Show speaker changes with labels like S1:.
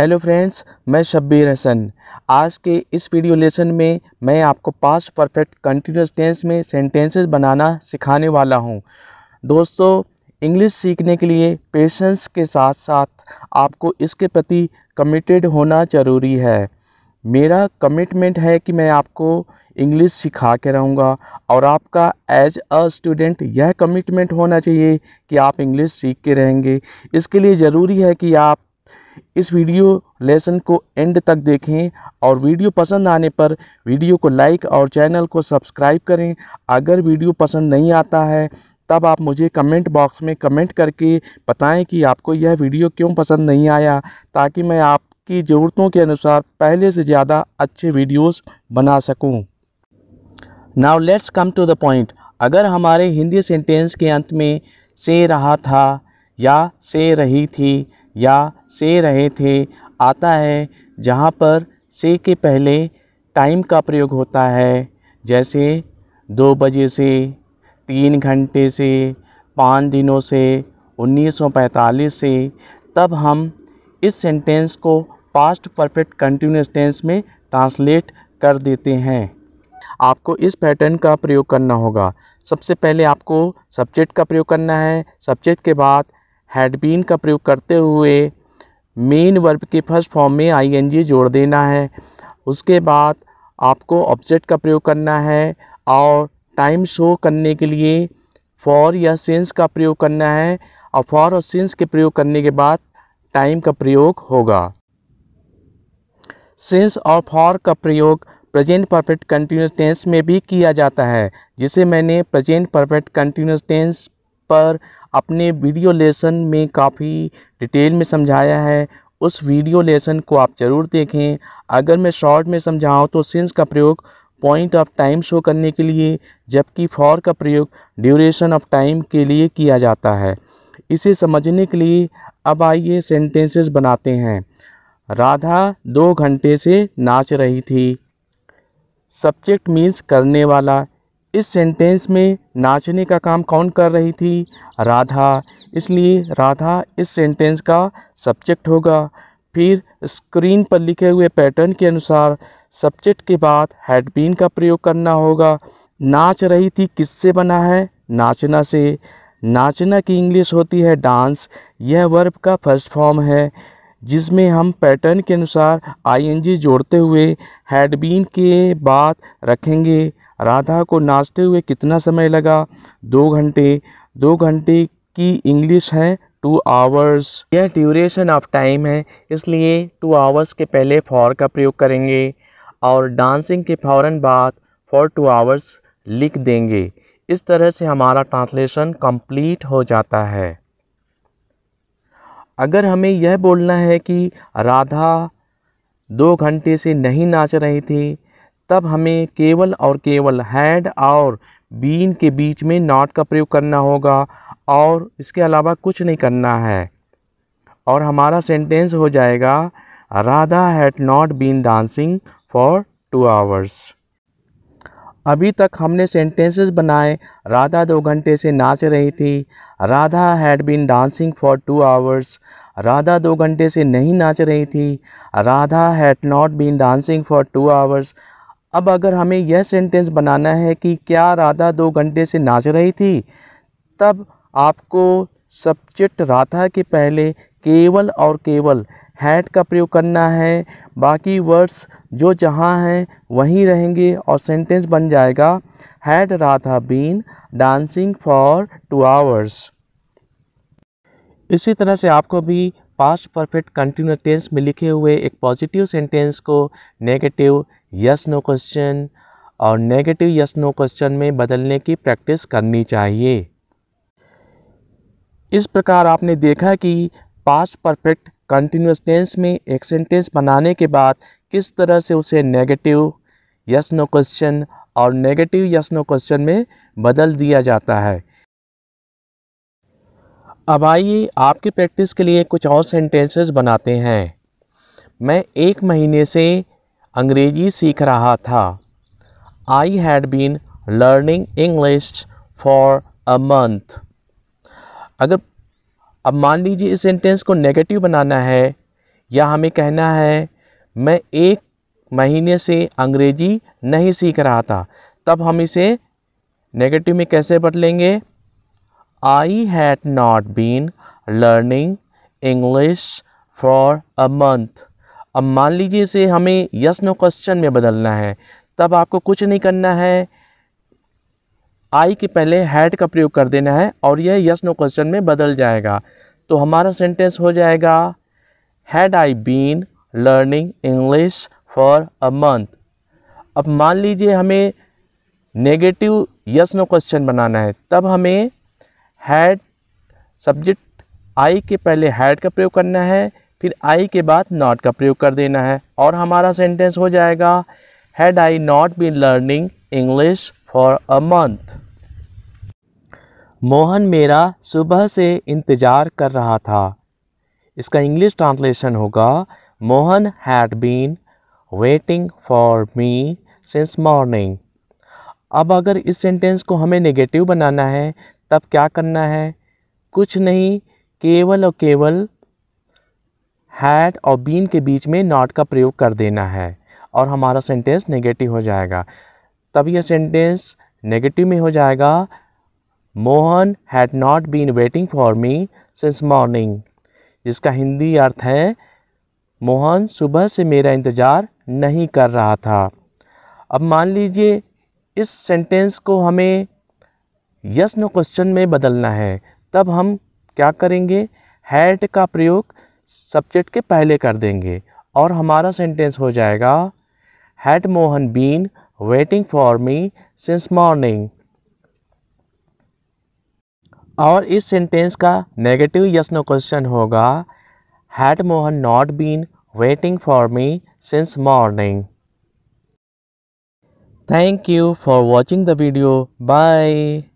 S1: Hello friends मैं शब्बीर हसन आज के इस वीडियो लेसन में मैं आपको पास्ट परफेक्ट कंटिन्यूस टेंस में सेंटेंसेस बनाना सिखाने वाला हूं दोस्तों इंग्लिश सीखने के लिए पेशेंस के साथ साथ आपको इसके प्रति कमिटेड होना ज़रूरी है मेरा कमिटमेंट है कि मैं आपको इंग्लिश सिखा के रहूँगा और आपका एज अ स्टूडेंट यह कमिटमेंट होना चाहिए कि आप इंग्लिश सीख के रहेंगे इसके लिए ज़रूरी है कि आप इस वीडियो लेसन को एंड तक देखें और वीडियो पसंद आने पर वीडियो को लाइक और चैनल को सब्सक्राइब करें अगर वीडियो पसंद नहीं आता है तब आप मुझे कमेंट बॉक्स में कमेंट करके बताएं कि आपको यह वीडियो क्यों पसंद नहीं आया ताकि मैं आपकी ज़रूरतों के अनुसार पहले से ज़्यादा अच्छे वीडियोस बना सकूं। Now let's come to the point अगर हमारे हिंदी सेंटेंस के अंत में से रहा था या से रही थी या से रहे थे आता है जहाँ पर से के पहले टाइम का प्रयोग होता है जैसे दो बजे से तीन घंटे से पाँच दिनों से 1945 से तब हम इस सेंटेंस को पास्ट परफेक्ट कंटिन्यूस टेंस में ट्रांसलेट कर देते हैं आपको इस पैटर्न का प्रयोग करना होगा सबसे पहले आपको सब्जेक्ट का प्रयोग करना है सब्जेक्ट के बाद हैड बीन का प्रयोग करते हुए मेन वर्ब के फर्स्ट फॉर्म में आईएनजी जोड़ देना है उसके बाद आपको ऑब्जेक्ट का प्रयोग करना है और टाइम शो करने के लिए फॉर या सेंस का प्रयोग करना है और फॉर और सेंस के प्रयोग करने के बाद टाइम का प्रयोग होगा सेंस और फॉर का प्रयोग प्रेजेंट परफेक्ट कंटिन्यूस टेंस में भी किया जाता है जिसे मैंने प्रेजेंट परफेक्ट कंटिन्यूस टेंस पर अपने वीडियो लेसन में काफ़ी डिटेल में समझाया है उस वीडियो लेसन को आप ज़रूर देखें अगर मैं शॉर्ट में समझाऊँ तो सिंस का प्रयोग पॉइंट ऑफ टाइम शो करने के लिए जबकि फॉर का प्रयोग ड्यूरेशन ऑफ टाइम के लिए किया जाता है इसे समझने के लिए अब आइए सेंटेंसेस बनाते हैं राधा दो घंटे से नाच रही थी सब्जेक्ट मीन्स करने वाला इस सेंटेंस में नाचने का काम कौन कर रही थी राधा इसलिए राधा इस सेंटेंस का सब्जेक्ट होगा फिर स्क्रीन पर लिखे हुए पैटर्न के अनुसार सब्जेक्ट के बाद हेडबीन का प्रयोग करना होगा नाच रही थी किससे बना है नाचना से नाचना की इंग्लिश होती है डांस यह वर्ब का फर्स्ट फॉर्म है जिसमें हम पैटर्न के अनुसार आईएनजी जोड़ते हुए हेडबीन के बाद रखेंगे राधा को नाचते हुए कितना समय लगा दो घंटे दो घंटे की इंग्लिश है टू आवर्स यह ड्यूरेशन ऑफ टाइम है इसलिए टू आवर्स के पहले फॉर का प्रयोग करेंगे और डांसिंग के फ़ौर बाद फॉर टू आवर्स लिख देंगे इस तरह से हमारा ट्रांसलेशन कंप्लीट हो जाता है अगर हमें यह बोलना है कि राधा दो घंटे से नहीं नाच रही थी तब हमें केवल और केवल हैड और बीन के बीच में नॉट का प्रयोग करना होगा और इसके अलावा कुछ नहीं करना है और हमारा सेंटेंस हो जाएगा Radha had not been dancing for two hours अभी तक हमने सेंटेंसेस बनाए राधा दो घंटे से नाच रही थी Radha had been dancing for two hours Radha दो घंटे से नहीं नाच रही थी Radha had not been dancing for two hours अब अगर हमें यह सेंटेंस बनाना है कि क्या राधा दो घंटे से नाच रही थी तब आपको सब्जेक्ट राधा के पहले केवल और केवल हैड का प्रयोग करना है बाकी वर्ड्स जो जहाँ हैं वहीं रहेंगे और सेंटेंस बन जाएगा had Radha been dancing for two hours इसी तरह से आपको भी पास्ट परफेक्ट कंटिन्यू टेंस में लिखे हुए एक पॉजिटिव सेंटेंस को नेगेटिव यस नो क्वेश्चन और नेगेटिव यस नो क्वेश्चन में बदलने की प्रैक्टिस करनी चाहिए इस प्रकार आपने देखा कि पास्ट परफेक्ट कंटिन्यूस टेंस में एक सेंटेंस बनाने के बाद किस तरह से उसे नेगेटिव यस नो क्वेश्चन और नेगेटिव यस नो क्वेश्चन में बदल दिया जाता है अब आइए आपकी प्रैक्टिस के लिए कुछ और सेंटेंसेस बनाते हैं मैं एक महीने से अंग्रेजी सीख रहा था I had been learning English for a month अगर अब मान लीजिए इस सेंटेंस को नेगेटिव बनाना है या हमें कहना है मैं एक महीने से अंग्रेजी नहीं सीख रहा था तब हम इसे नेगेटिव में कैसे बदलेंगे I had not been learning English for a month अब मान लीजिए इसे हमें यस नो क्वेश्चन में बदलना है तब आपको कुछ नहीं करना है आई के पहले हैड का प्रयोग कर देना है और यह यस नो क्वेश्चन में बदल जाएगा तो हमारा सेंटेंस हो जाएगा had I been learning English for a month अब मान लीजिए हमें नेगेटिव यस नो क्वेश्चन बनाना है तब हमें हैड सब्जेक्ट आई के पहले हैड का प्रयोग करना है फिर आई के बाद नॉट का प्रयोग कर देना है और हमारा सेंटेंस हो जाएगा had I not been learning English for a month Mohan मेरा सुबह से इंतज़ार कर रहा था इसका इंग्लिश ट्रांसलेशन होगा Mohan had been waiting for me since morning अब अगर इस सेंटेंस को हमें नेगेटिव बनाना है तब क्या करना है कुछ नहीं केवल और केवल हैड और बीन के बीच में नॉट का प्रयोग कर देना है और हमारा सेंटेंस नेगेटिव हो जाएगा तब यह सेंटेंस नेगेटिव में हो जाएगा Mohan had not been waiting for me since morning जिसका हिंदी अर्थ है मोहन सुबह से मेरा इंतज़ार नहीं कर रहा था अब मान लीजिए इस सेंटेंस को हमें यस नो क्वेश्चन में बदलना है तब हम क्या करेंगे हैड का प्रयोग सब्जेक्ट के पहले कर देंगे और हमारा सेंटेंस हो जाएगा had Mohan been waiting for me since morning और इस सेंटेंस का नेगेटिव यस नो क्वेश्चन होगा had Mohan not been waiting for me since morning thank you for watching the video bye